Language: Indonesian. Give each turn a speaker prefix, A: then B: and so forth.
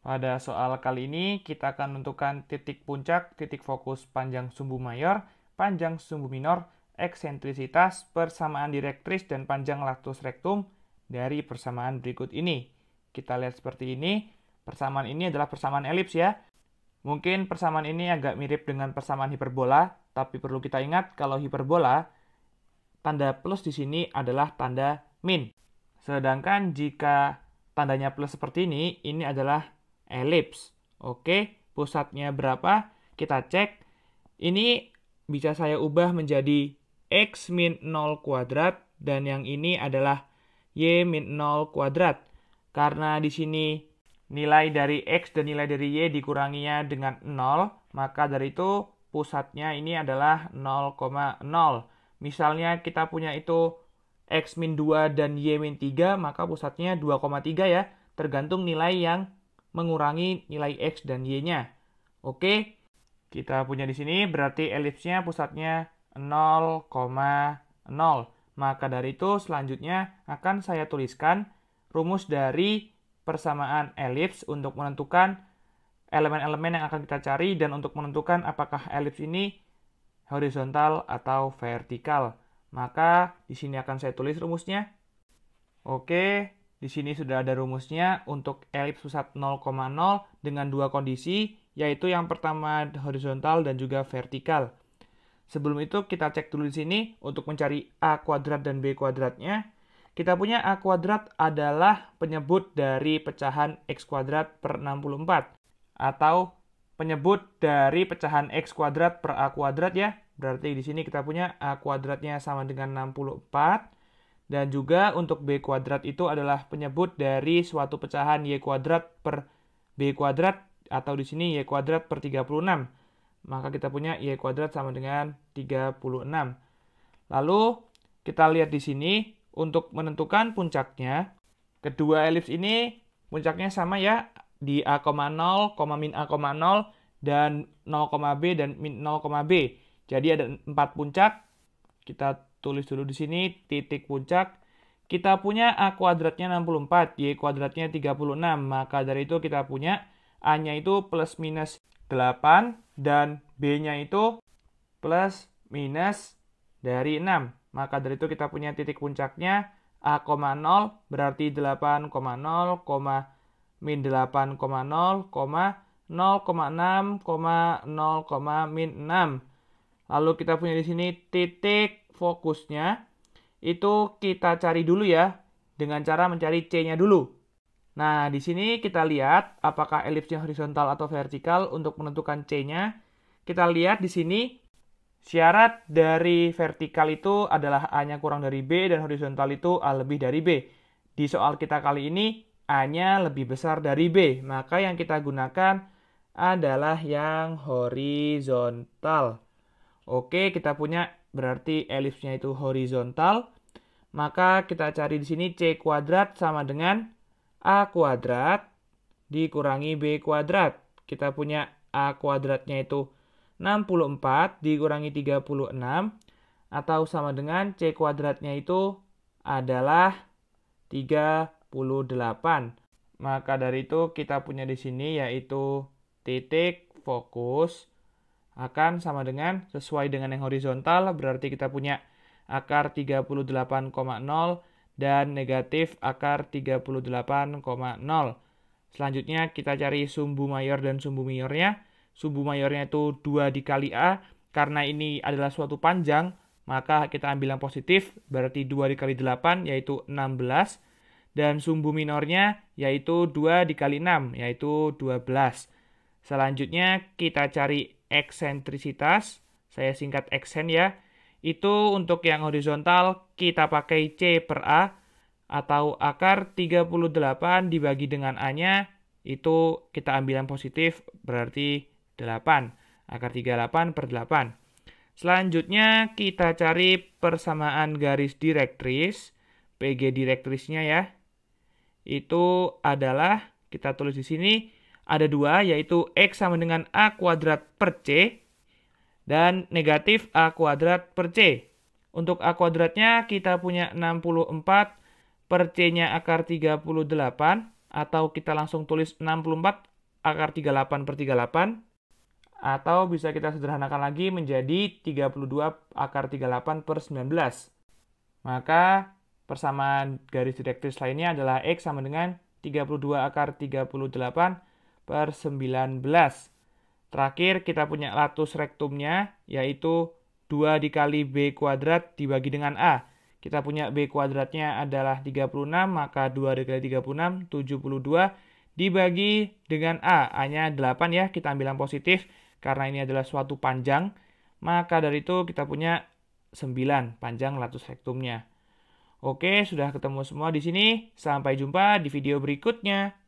A: Pada soal kali ini, kita akan menentukan titik puncak, titik fokus panjang sumbu mayor, panjang sumbu minor, eksentrisitas, persamaan direktris, dan panjang latus rektum dari persamaan berikut ini. Kita lihat seperti ini. Persamaan ini adalah persamaan elips ya. Mungkin persamaan ini agak mirip dengan persamaan hiperbola, tapi perlu kita ingat kalau hiperbola, tanda plus di sini adalah tanda min. Sedangkan jika tandanya plus seperti ini, ini adalah elips. Oke, pusatnya berapa? Kita cek. Ini bisa saya ubah menjadi x min 0 kuadrat dan yang ini adalah y min 0 kuadrat. Karena di sini nilai dari x dan nilai dari y dikuranginya dengan 0, maka dari itu pusatnya ini adalah 0,0. Misalnya kita punya itu x min 2 dan y min 3, maka pusatnya 2,3 ya, tergantung nilai yang mengurangi nilai X dan Y-nya. Oke, kita punya di sini berarti elipsnya pusatnya 0,0. Maka dari itu selanjutnya akan saya tuliskan rumus dari persamaan elips untuk menentukan elemen-elemen yang akan kita cari dan untuk menentukan apakah elips ini horizontal atau vertikal. Maka di sini akan saya tulis rumusnya. Oke, di sini sudah ada rumusnya untuk elips pusat 0,0 dengan dua kondisi, yaitu yang pertama horizontal dan juga vertikal. Sebelum itu kita cek dulu di sini untuk mencari A kuadrat dan B kuadratnya. Kita punya A kuadrat adalah penyebut dari pecahan X kuadrat per 64 atau penyebut dari pecahan X kuadrat per A kuadrat ya. Berarti di sini kita punya A kuadratnya sama dengan 64 dan juga untuk B kuadrat itu adalah penyebut dari suatu pecahan Y kuadrat per B kuadrat atau di sini Y kuadrat per 36. Maka kita punya Y kuadrat sama dengan 36. Lalu kita lihat di sini untuk menentukan puncaknya. Kedua elips ini puncaknya sama ya di a 0, min a 0, dan 0, b dan min b Jadi ada 4 puncak kita tulis dulu di sini titik puncak. Kita punya A kuadratnya 64, Y kuadratnya 36. Maka dari itu kita punya A-nya itu plus minus 8 dan B-nya itu plus minus dari 6. Maka dari itu kita punya titik puncaknya A,0 berarti 8,0, min 8,0, 0,6, 0, min 6. Lalu kita punya di sini titik fokusnya. Itu kita cari dulu ya dengan cara mencari C-nya dulu. Nah, di sini kita lihat apakah elipsnya horizontal atau vertikal untuk menentukan C-nya. Kita lihat di sini syarat dari vertikal itu adalah A-nya kurang dari B dan horizontal itu A lebih dari B. Di soal kita kali ini A-nya lebih besar dari B, maka yang kita gunakan adalah yang horizontal. Oke, kita punya berarti elipsnya itu horizontal. Maka kita cari di sini C kuadrat sama dengan A kuadrat dikurangi B kuadrat. Kita punya A kuadratnya itu 64 dikurangi 36 atau sama dengan C kuadratnya itu adalah 38. Maka dari itu kita punya di sini yaitu titik fokus akan sama dengan sesuai dengan yang horizontal berarti kita punya akar 38,0 dan negatif akar 38,0. Selanjutnya kita cari sumbu mayor dan sumbu minornya. Sumbu mayornya itu 2 dikali A. Karena ini adalah suatu panjang, maka kita ambil yang positif, berarti 2 dikali 8 yaitu 16. Dan sumbu minornya yaitu 2 dikali 6 yaitu 12. Selanjutnya kita cari eksentrisitas, saya singkat eksen ya, itu untuk yang horizontal kita pakai C per A atau akar 38 dibagi dengan A-nya itu kita ambil yang positif berarti 8. Akar 38 per 8. Selanjutnya kita cari persamaan garis direktris. PG direktrisnya ya. Itu adalah kita tulis di sini ada dua yaitu X sama dengan A kuadrat per C dan negatif A kuadrat per C. Untuk A kuadratnya kita punya 64 per C-nya akar 38 atau kita langsung tulis 64 akar 38 per 38 atau bisa kita sederhanakan lagi menjadi 32 akar 38 per 19. Maka persamaan garis direktris lainnya adalah X sama dengan 32 akar 38 per 19. Terakhir kita punya latus rektumnya yaitu 2 dikali B kuadrat dibagi dengan A. Kita punya B kuadratnya adalah 36, maka 2 dikali 36, 72 dibagi dengan A. A-nya 8 ya, kita ambil yang positif karena ini adalah suatu panjang. Maka dari itu kita punya 9 panjang latus rektumnya. Oke, sudah ketemu semua di sini. Sampai jumpa di video berikutnya.